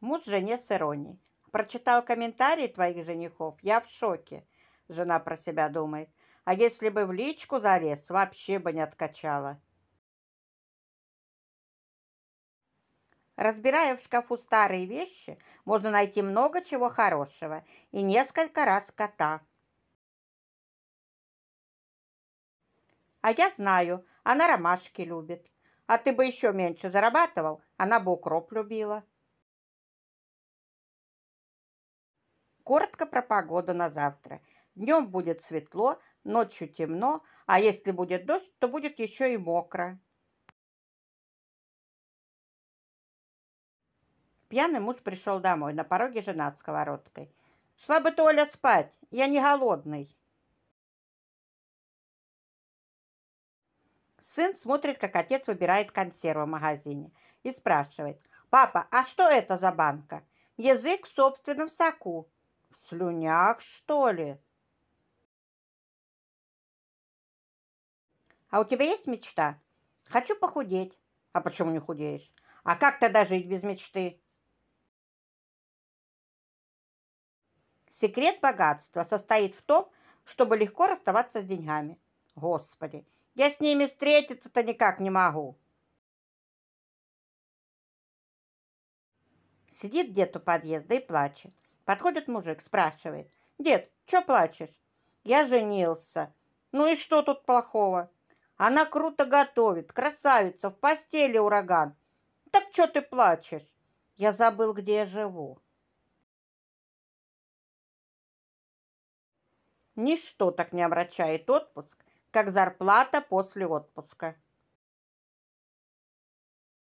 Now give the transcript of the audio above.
Муж жене с иронией. Прочитал комментарии твоих женихов, я в шоке. Жена про себя думает. А если бы в личку залез, вообще бы не откачала. Разбирая в шкафу старые вещи, можно найти много чего хорошего и несколько раз кота. А я знаю, она ромашки любит. А ты бы еще меньше зарабатывал, она бы укроп любила. Коротко про погоду на завтра. Днем будет светло, ночью темно, а если будет дождь, то будет еще и мокро. Пьяный муж пришел домой, на пороге жена с сковородкой. «Шла бы Толя спать, я не голодный». Сын смотрит, как отец выбирает консервы в магазине и спрашивает. «Папа, а что это за банка?» «Язык в собственном соку» слюнях, что ли? А у тебя есть мечта? Хочу похудеть. А почему не худеешь? А как тогда жить без мечты? Секрет богатства состоит в том, чтобы легко расставаться с деньгами. Господи, я с ними встретиться-то никак не могу. Сидит дед у подъезда и плачет. Подходит мужик, спрашивает. Дед, что плачешь? Я женился. Ну и что тут плохого? Она круто готовит, красавица, в постели ураган. Так что ты плачешь? Я забыл, где я живу. Ничто так не омрачает отпуск, как зарплата после отпуска.